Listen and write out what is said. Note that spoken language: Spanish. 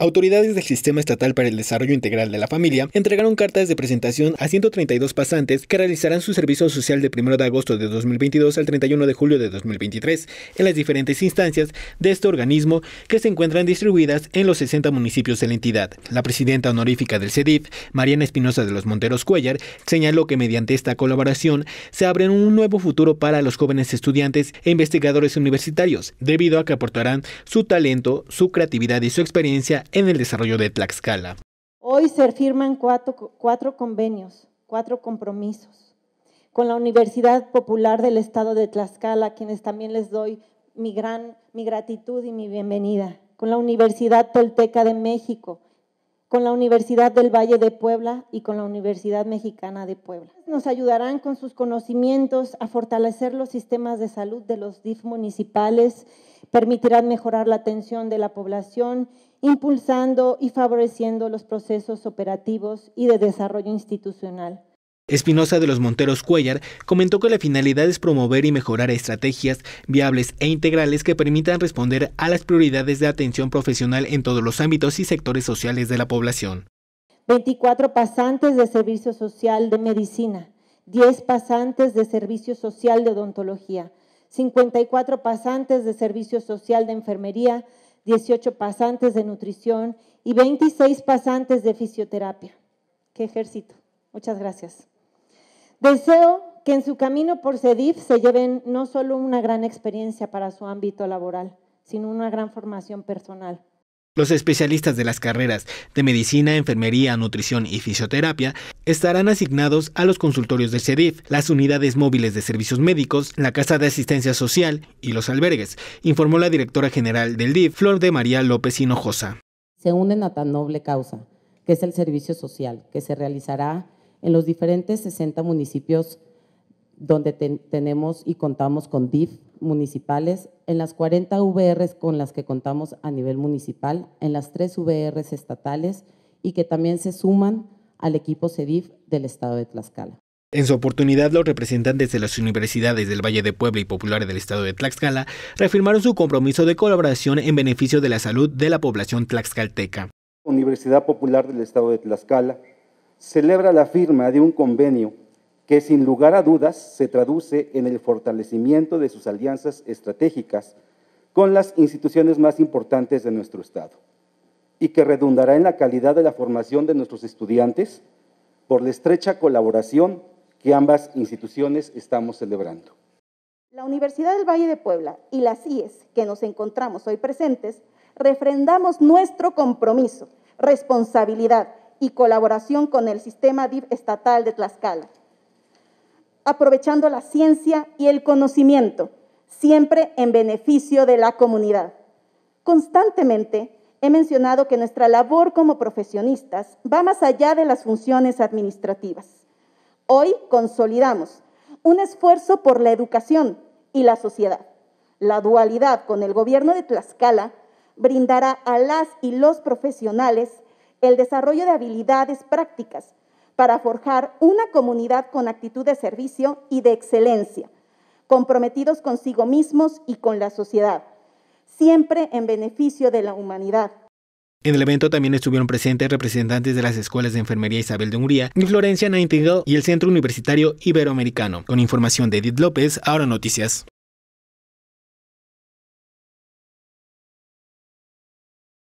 Autoridades del Sistema Estatal para el Desarrollo Integral de la Familia entregaron cartas de presentación a 132 pasantes que realizarán su servicio social de 1 de agosto de 2022 al 31 de julio de 2023 en las diferentes instancias de este organismo que se encuentran distribuidas en los 60 municipios de la entidad. La presidenta honorífica del CEDIF, Mariana Espinosa de los Monteros Cuellar, señaló que mediante esta colaboración se abre un nuevo futuro para los jóvenes estudiantes e investigadores universitarios, debido a que aportarán su talento, su creatividad y su experiencia en el desarrollo de Tlaxcala. Hoy se firman cuatro, convenios, cuatro compromisos con la Universidad Popular del Estado de Tlaxcala, a quienes también les doy mi gran mi gratitud y mi bienvenida, con la Universidad Tolteca de México, con la Universidad del Valle de Puebla y con la Universidad Mexicana de Puebla. Nos ayudarán con sus conocimientos a fortalecer los sistemas de salud de los DIF municipales, permitirán mejorar la atención de la población, impulsando y favoreciendo los procesos operativos y de desarrollo institucional. Espinosa de los Monteros Cuellar comentó que la finalidad es promover y mejorar estrategias viables e integrales que permitan responder a las prioridades de atención profesional en todos los ámbitos y sectores sociales de la población. 24 pasantes de servicio social de medicina, 10 pasantes de servicio social de odontología, 54 pasantes de servicio social de enfermería, 18 pasantes de nutrición y 26 pasantes de fisioterapia. ¡Qué ejército! Muchas gracias. Deseo que en su camino por CEDIF se lleven no solo una gran experiencia para su ámbito laboral, sino una gran formación personal. Los especialistas de las carreras de medicina, enfermería, nutrición y fisioterapia estarán asignados a los consultorios de CEDIF, las unidades móviles de servicios médicos, la Casa de Asistencia Social y los albergues, informó la directora general del DIF, Flor de María López Hinojosa. Se unen a tan noble causa, que es el servicio social, que se realizará en los diferentes 60 municipios donde tenemos y contamos con DIF municipales, en las 40 VRs con las que contamos a nivel municipal, en las 3 VRs estatales y que también se suman al equipo CEDIF del estado de Tlaxcala. En su oportunidad, los representantes de las universidades del Valle de Puebla y Popular del Estado de Tlaxcala reafirmaron su compromiso de colaboración en beneficio de la salud de la población tlaxcalteca. Universidad Popular del Estado de Tlaxcala celebra la firma de un convenio que sin lugar a dudas se traduce en el fortalecimiento de sus alianzas estratégicas con las instituciones más importantes de nuestro Estado y que redundará en la calidad de la formación de nuestros estudiantes por la estrecha colaboración que ambas instituciones estamos celebrando. La Universidad del Valle de Puebla y las IES que nos encontramos hoy presentes refrendamos nuestro compromiso, responsabilidad y colaboración con el sistema estatal de Tlaxcala, aprovechando la ciencia y el conocimiento, siempre en beneficio de la comunidad. Constantemente he mencionado que nuestra labor como profesionistas va más allá de las funciones administrativas. Hoy consolidamos un esfuerzo por la educación y la sociedad. La dualidad con el gobierno de Tlaxcala brindará a las y los profesionales el desarrollo de habilidades prácticas para forjar una comunidad con actitud de servicio y de excelencia, comprometidos consigo mismos y con la sociedad, siempre en beneficio de la humanidad. En el evento también estuvieron presentes representantes de las escuelas de enfermería Isabel de Hungría y Florencia Nightingale y el Centro Universitario Iberoamericano. Con información de Edith López, ahora noticias.